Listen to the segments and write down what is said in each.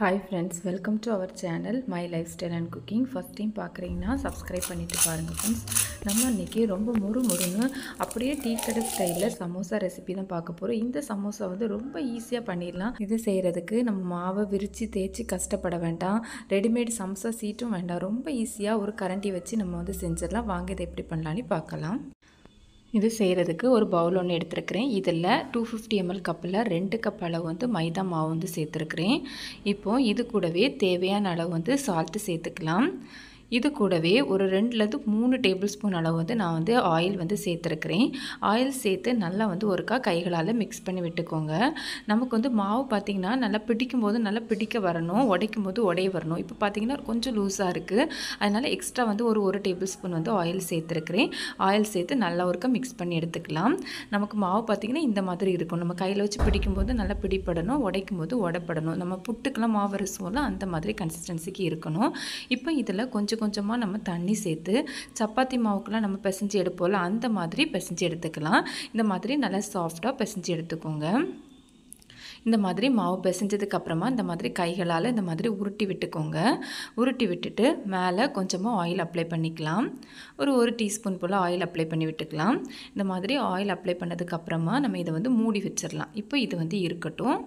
hi friends welcome to our channel my lifestyle and cooking first time பார்க்குறீங்கன்னா subscribe பண்ணிவிட்டு பாருங்கள் friends நம்ம இன்றைக்கி ரொம்ப முறு முறுன்னு அப்படியே டீ கடை ஸ்டைலில் சமோசா ரெசிபி தான் பார்க்க போகிறோம் இந்த சமோசா வந்து ரொம்ப ஈஸியாக பண்ணிடலாம் இது செய்கிறதுக்கு நம்ம மாவை விரித்து தேய்ச்சி கஷ்டப்பட வேண்டாம் ரெடிமேட் சமோசா சீட்டும் வேண்டாம் ரொம்ப ஈஸியாக ஒரு கரண்டி வச்சு நம்ம வந்து செஞ்சிடலாம் வாங்க இதை எப்படி பண்ணலான்னு பார்க்கலாம் இது செய்கிறதுக்கு ஒரு பவுல் ஒன்று எடுத்துருக்கிறேன் இதில் டூ ஃபிஃப்டி எம்எல் கப்பில் ரெண்டு கப் அளவு வந்து மைதா மாவு வந்து சேர்த்துருக்குறேன் இப்போது இது கூடவே தேவையான அளவு வந்து சால்ட்டு சேர்த்துக்கலாம் இது கூடவே ஒரு ரெண்டுலேருந்து மூணு டேபிள் ஸ்பூன் அளவு வந்து நான் வந்து ஆயில் வந்து சேர்த்துருக்கிறேன் ஆயில் சேர்த்து நல்லா வந்து ஒருக்கா கைகளால் மிக்ஸ் பண்ணி விட்டுக்கோங்க நமக்கு வந்து மாவு பார்த்திங்கன்னா நல்லா பிடிக்கும் போது நல்லா பிடிக்க வரணும் உடைக்கும் போது உடைய வரணும் இப்போ பார்த்திங்கன்னா கொஞ்சம் லூஸாக இருக்குது அதனால் எக்ஸ்ட்ரா வந்து ஒரு ஒரு டேபிள் ஸ்பூன் வந்து ஆயில் சேர்த்துருக்கிறேன் ஆயில் சேர்த்து நல்லா ஒருக்கா மிக்ஸ் பண்ணி எடுத்துக்கலாம் நமக்கு மாவு பார்த்திங்கன்னா இந்த மாதிரி இருக்கும் நம்ம கையில் வச்சு பிடிக்கும் போது நல்லா பிடிப்படணும் உடைக்கும் போது உடப்படணும் நம்ம புட்டுக்கெல்லாம் மாவு ரசம்லாம் அந்த மாதிரி கன்சிஸ்டன்சிக்கு இருக்கணும் இப்போ இதில் கொஞ்சம் கொஞ்சம் கொஞ்சமாக நம்ம தண்ணி சேர்த்து சப்பாத்தி மாவுக்கெலாம் நம்ம பிசைஞ்சு எடுப்போம்ல அந்த மாதிரி பிசைஞ்சு எடுத்துக்கலாம் இந்த மாதிரி நல்லா சாஃப்டாக பிசைஞ்சு எடுத்துக்கோங்க இந்த மாதிரி மாவு பிசைஞ்சதுக்கப்புறமா இந்த மாதிரி கைகளால் இந்த மாதிரி உருட்டி விட்டுக்கோங்க உருட்டி விட்டுட்டு மேலே கொஞ்சமாக ஆயில் அப்ளை பண்ணிக்கலாம் ஒரு ஒரு டீஸ்பூன் போல் ஆயில் அப்ளை பண்ணி விட்டுக்கலாம் இந்த மாதிரி ஆயில் அப்ளை பண்ணதுக்கப்புறமா நம்ம இதை வந்து மூடி வச்சிடலாம் இப்போ இது வந்து இருக்கட்டும்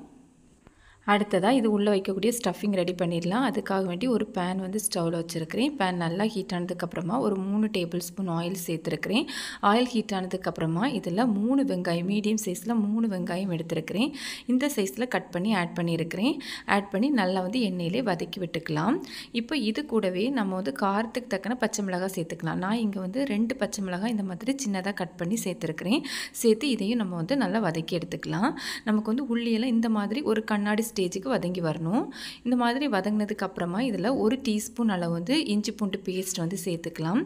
அடுத்ததாக இது உள்ளே வைக்கக்கூடிய ஸ்டஃபிங் ரெடி பண்ணிடலாம் அதுக்காக வேண்டி ஒரு பேன் வந்து ஸ்டவ்வில் வச்சுருக்கிறேன் பேன் நல்லா ஹீட் ஆனதுக்கப்புறமா ஒரு மூணு டேபிள் ஸ்பூன் ஆயில் சேர்த்துருக்கிறேன் ஆயில் ஹீட் ஆனதுக்கப்புறமா இதில் மூணு வெங்காயம் மீடியம் சைஸில் மூணு வெங்காயம் எடுத்துருக்கிறேன் இந்த சைஸில் கட் பண்ணி ஆட் பண்ணியிருக்கிறேன் ஆட் பண்ணி நல்லா வந்து எண்ணெயிலே வதக்கி விட்டுக்கலாம் இப்போ இது கூடவே நம்ம வந்து காரத்துக்கு தக்கன பச்சை மிளகாய் சேர்த்துக்கலாம் நான் இங்கே வந்து ரெண்டு பச்சை மிளகாய் இந்த மாதிரி சின்னதாக கட் பண்ணி சேர்த்துருக்கிறேன் சேர்த்து இதையும் நம்ம வந்து நல்லா வதக்கி எடுத்துக்கலாம் நமக்கு வந்து உள்ளியெல்லாம் இந்த மாதிரி ஒரு கண்ணாடி ஸ்டேஜுக்கு வதங்கி வரணும் இந்த மாதிரி வதங்கினதுக்கு அப்புறமா இதில் ஒரு டீஸ்பூன் அளவு வந்து இஞ்சி பூண்டு பேஸ்ட் வந்து சேர்த்துக்கலாம்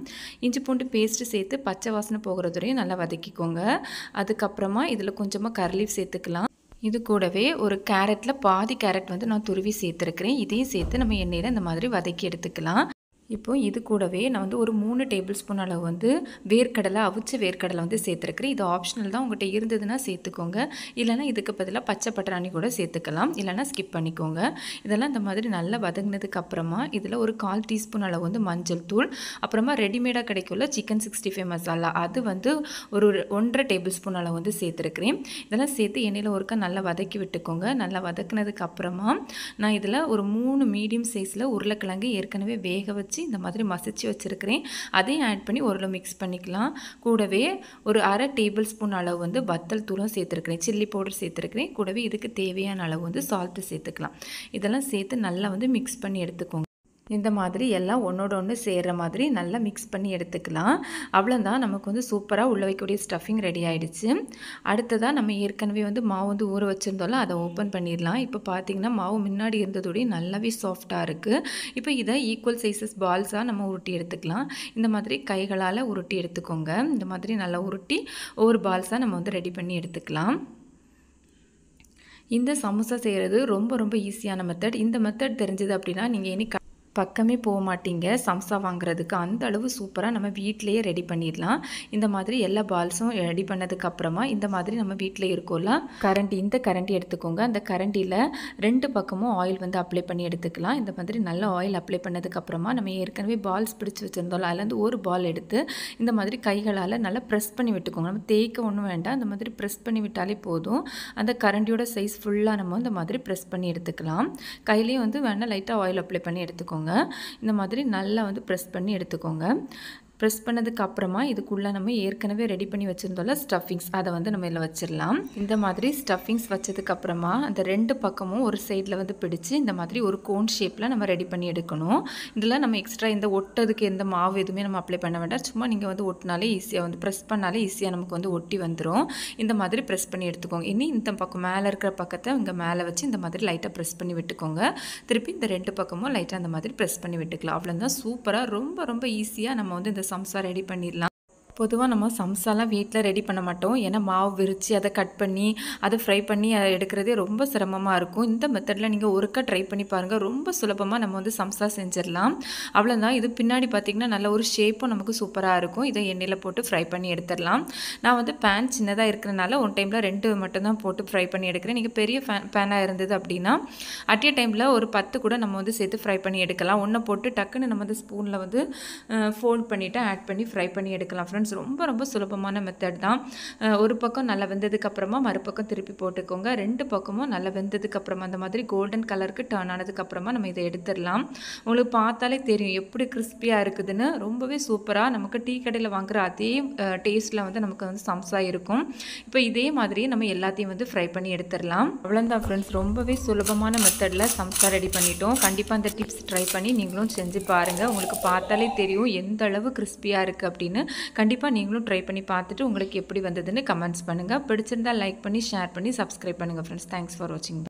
இஞ்சி பூண்டு பேஸ்ட்டு சேர்த்து பச்சை வாசனை போகிற வரையும் நல்லா வதக்கிக்கோங்க அதுக்கப்புறமா இதில் கொஞ்சமாக கர்லீஃப் சேர்த்துக்கலாம் இது கூடவே ஒரு கேரட்டில் பாதி கேரட் வந்து நான் துருவி சேர்த்துருக்கிறேன் இதையும் சேர்த்து நம்ம எண்ணெயில் இந்த மாதிரி வதக்கி எடுத்துக்கலாம் இப்போது இது கூடவே நான் வந்து ஒரு மூணு டேபிள் ஸ்பூன் அளவு வந்து வேர்க்கடலை அவிச்ச வேர்க்கடலை வந்து சேர்த்துருக்குறேன் இது ஆப்ஷனல் தான் உங்கள்கிட்ட இருந்ததுன்னா சேர்த்துக்கோங்க இல்லைனா இதுக்கு பதிலாக பச்சை பட்டாணி கூட சேர்த்துக்கலாம் இல்லைனா ஸ்கிப் பண்ணிக்கோங்க இதெல்லாம் இந்த மாதிரி நல்லா வதங்கினதுக்கு அப்புறமா இதில் ஒரு கால் டீஸ்பூன் அளவு வந்து மஞ்சள் தூள் அப்புறமா ரெடிமேடாக கிடைக்குள்ள சிக்கன் சிக்ஸ்டி ஃபைவ் மசாலா அது வந்து ஒரு ஒன்றரை டேபிள் ஸ்பூன் அளவு வந்து சேர்த்துருக்குறேன் இதெல்லாம் சேர்த்து எண்ணெயில் ஒருக்கா நல்லா வதக்கி விட்டுக்கோங்க நல்லா வதக்கினதுக்கப்புறமா நான் இதில் ஒரு மூணு மீடியம் சைஸில் உருளைக்கிழங்கு ஏற்கனவே வேக வச்சு வச்சு இந்த மாதிரி மசிச்சு வச்சுருக்கிறேன் அதையும் ஆட் பண்ணி ஓரளவு மிக்ஸ் பண்ணிக்கலாம் கூடவே ஒரு அரை டேபிள் ஸ்பூன் அளவு வந்து வத்தல் தூரம் சேர்த்துருக்கிறேன் சில்லி பவுடர் சேர்த்துருக்கிறேன் கூடவே இதுக்கு தேவையான அளவு வந்து சால்ட்டு சேர்த்துக்கலாம் இதெல்லாம் சேர்த்து நல்லா வந்து மிக்ஸ் பண்ணி எடுத்துக்கோங்க இந்த மாதிரி எல்லாம் ஒன்றோட ஒன்று சேர்கிற மாதிரி நல்லா மிக்ஸ் பண்ணி எடுத்துக்கலாம் அவ்வளோதான் நமக்கு வந்து சூப்பராக உள்ள வைக்கக்கூடிய ஸ்டஃபிங் ரெடி ஆகிடுச்சு அடுத்ததாக நம்ம ஏற்கனவே வந்து மாவு வந்து ஊற வச்சுருந்தோம்ல அதை ஓப்பன் பண்ணிடலாம் இப்போ பார்த்திங்கன்னா மாவு முன்னாடி இருந்ததோடய நல்லாவே சாஃப்டாக இருக்குது இப்போ இதை ஈக்குவல் சைஸஸ் பால்ஸாக நம்ம உருட்டி எடுத்துக்கலாம் இந்த மாதிரி கைகளால் உருட்டி எடுத்துக்கோங்க இந்த மாதிரி நல்லா உருட்டி ஒவ்வொரு பால்ஸாக நம்ம வந்து ரெடி பண்ணி எடுத்துக்கலாம் இந்த சமோசா செய்கிறது ரொம்ப ரொம்ப ஈஸியான மெத்தட் இந்த மெத்தட் தெரிஞ்சது அப்படின்னா நீங்கள் இனி பக்கமே போக மாட்டீங்க சம்சா வாங்குறதுக்கு அந்த அளவு சூப்பராக நம்ம வீட்டிலையே ரெடி பண்ணிடலாம் இந்த மாதிரி எல்லா பால்ஸும் ரெடி பண்ணதுக்கப்புறமா இந்த மாதிரி நம்ம வீட்டில் இருக்கோம்ல கரண்டி இந்த கரண்டி எடுத்துக்கோங்க அந்த கரண்டியில் ரெண்டு பக்கமும் ஆயில் வந்து அப்ளை பண்ணி எடுத்துக்கலாம் இந்த மாதிரி நல்ல ஆயில் அப்ளை பண்ணதுக்கப்புறமா நம்ம ஏற்கனவே பால்ஸ் பிடிச்சி வச்சுருந்தோம்ல அதுலேருந்து ஒரு பால் எடுத்து இந்த மாதிரி கைகளால் நல்லா ப்ரெஸ் பண்ணி விட்டுக்கோங்க நம்ம தேய்க்க ஒன்றும் வேண்டாம் அந்த மாதிரி ப்ரெஸ் பண்ணி விட்டாலே போதும் அந்த கரண்டியோட சைஸ் ஃபுல்லாக நம்ம இந்த மாதிரி ப்ரெஸ் பண்ணி எடுத்துக்கலாம் கையிலையும் வந்து வேணால் லைட்டாக ஆயில் அப்ளை பண்ணி எடுத்துக்கோங்க எடுத்துக்கோங்க இந்த மாதிரி நல்லா வந்து ப்ரெஸ் பண்ணி எடுத்துக்கோங்க ப்ரெஸ் பண்ணதுக்கு அப்புறமா இதுக்குள்ளே நம்ம ஏற்கனவே ரெடி பண்ணி வச்சுருந்தோம்ல ஸ்டஃபிங்ஸ் அதை வந்து நம்ம இதில் வச்சிடலாம் இந்த மாதிரி ஸ்டஃபிங்ஸ் வச்சதுக்கப்புறமா அந்த ரெண்டு பக்கமும் ஒரு சைடில் வந்து பிடிச்சு இந்த மாதிரி ஒரு கோன் ஷேப்பில் நம்ம ரெடி பண்ணி எடுக்கணும் இதில் நம்ம எக்ஸ்ட்ரா இந்த ஒட்டதுக்கு எந்த மாவு எதுவுமே நம்ம அப்ளை பண்ண வேண்டாம் சும்மா நீங்கள் வந்து ஒட்டினாலே ஈஸியாக வந்து ப்ரெஸ் பண்ணாலே ஈஸியாக நமக்கு வந்து ஒட்டி வந்துடும் இந்த மாதிரி ப்ரெஸ் பண்ணி எடுத்துக்கோங்க இனி இந்த பக்கம் மேலே இருக்கிற பக்கத்தை இங்கே மேலே வச்சு இந்த மாதிரி லைட்டாக ப்ரெஸ் பண்ணி விட்டுக்கோங்க திருப்பி இந்த ரெண்டு பக்கமும் லைட்டாக அந்த மாதிரி ப்ரெஸ் பண்ணி விட்டுக்கலாம் அவ்வளோதான் சூப்பராக ரொம்ப ரொம்ப ஈஸியாக நம்ம வந்து இந்த சம்சா ரெடி பண்ணிடலாம் பொதுவாக நம்ம சம்சாலாம் வீட்டில் ரெடி பண்ண மாட்டோம் ஏன்னா மாவு விரித்து அதை கட் பண்ணி அதை ஃப்ரை பண்ணி அதை எடுக்கிறதே ரொம்ப சிரமமாக இருக்கும் இந்த மெத்தடில் நீங்கள் ஒருக்கா ட்ரை பண்ணி பாருங்கள் ரொம்ப சுலபமாக நம்ம வந்து சம்சா செஞ்சிடலாம் அவ்வளோதான் இது பின்னாடி பார்த்திங்கன்னா நல்ல ஒரு ஷேப்பும் நமக்கு சூப்பராக இருக்கும் இதை எண்ணெயில் போட்டு ஃப்ரை பண்ணி எடுத்துடலாம் நான் வந்து பேன் சின்னதாக இருக்கிறனால ஒன் டைமில் ரெண்டு மட்டும்தான் போட்டு ஃப்ரை பண்ணி எடுக்கிறேன் நீங்கள் பெரிய ஃபேன் பேனாக இருந்தது அப்படின்னா அட் டைமில் ஒரு பத்து கூட நம்ம வந்து சேர்த்து ஃப்ரை பண்ணி எடுக்கலாம் ஒன்றை போட்டு டக்குன்னு நம்ம வந்து ஸ்பூனில் வந்து ஃபோல்ட் பண்ணிவிட்டு ஆட் பண்ணி ஃப்ரை பண்ணி எடுக்கலாம் ஃப்ரெண்ட்ஸ் ஃப்ரெண்ட்ஸ் ரொம்ப ரொம்ப சுலபமான மெத்தட் தான் ஒரு பக்கம் நல்லா வெந்ததுக்கப்புறமா மறுபக்கம் திருப்பி போட்டுக்கோங்க ரெண்டு பக்கமும் நல்லா வெந்ததுக்கப்புறமா அந்த மாதிரி கோல்டன் கலருக்கு டர்ன் ஆனதுக்கப்புறமா நம்ம இதை எடுத்துடலாம் உங்களுக்கு பார்த்தாலே தெரியும் எப்படி கிறிஸ்பியாக இருக்குதுன்னு ரொம்பவே சூப்பராக நமக்கு டீ கடையில் வாங்குகிற அதே டேஸ்ட்டில் வந்து நமக்கு வந்து சம்சா இருக்கும் இப்போ இதே மாதிரியே நம்ம எல்லாத்தையும் வந்து ஃப்ரை பண்ணி எடுத்துடலாம் அவ்வளோதான் ஃப்ரெண்ட்ஸ் ரொம்பவே சுலபமான மெத்தடில் சம்சா ரெடி பண்ணிட்டோம் கண்டிப்பாக அந்த டிப்ஸ் ட்ரை பண்ணி நீங்களும் செஞ்சு பாருங்கள் உங்களுக்கு பார்த்தாலே தெரியும் எந்த அளவு கிறிஸ்பியாக இருக்குது அப்படின்னு கண்டிப்பாக கண்டிப்பாக நீங்களும் ட்ரை பண்ணி பார்த்துட்டு உங்களுக்கு எப்படி வந்ததுன்னு கமெண்ட்ஸ் பண்ணுங்கள் பிடிச்சிருந்தால் லைக் பண்ணி ஷேர் பண்ணி சப்ஸ்கிரைப் பண்ணுங்கள் ஃப்ரெண்ட்ஸ் தேங்க்ஸ் ஃபார் வாட்சிங்